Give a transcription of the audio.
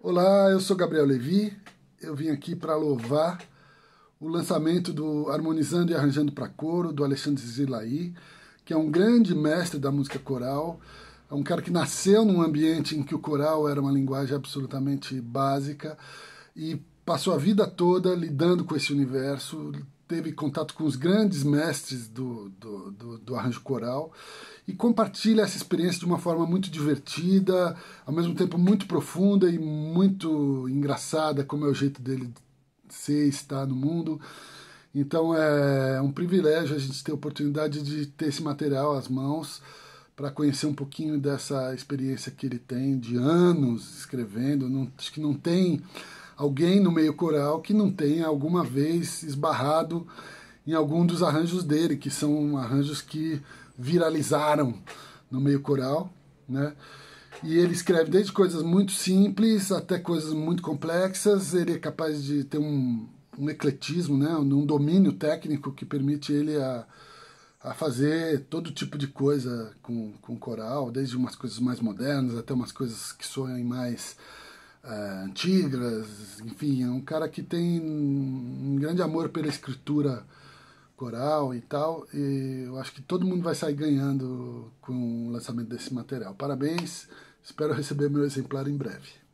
Olá, eu sou Gabriel Levi. Eu vim aqui para louvar o lançamento do Harmonizando e Arranjando para Coro, do Alexandre Zilaí, que é um grande mestre da música coral. É um cara que nasceu num ambiente em que o coral era uma linguagem absolutamente básica e passou a vida toda lidando com esse universo, teve contato com os grandes mestres do, do, do, do arranjo coral e compartilha essa experiência de uma forma muito divertida, ao mesmo tempo muito profunda e muito engraçada, como é o jeito dele ser e estar no mundo. Então é um privilégio a gente ter a oportunidade de ter esse material às mãos para conhecer um pouquinho dessa experiência que ele tem de anos escrevendo. Não, acho que não tem alguém no meio coral que não tenha alguma vez esbarrado em algum dos arranjos dele, que são arranjos que viralizaram no meio coral, né? E ele escreve desde coisas muito simples até coisas muito complexas. Ele é capaz de ter um, um ecletismo, né? um domínio técnico que permite ele a, a fazer todo tipo de coisa com, com coral, desde umas coisas mais modernas até umas coisas que soem mais ah, antigas, Tigras, enfim, é um cara que tem um grande amor pela escritura coral e tal, e eu acho que todo mundo vai sair ganhando com o lançamento desse material. Parabéns, espero receber meu exemplar em breve.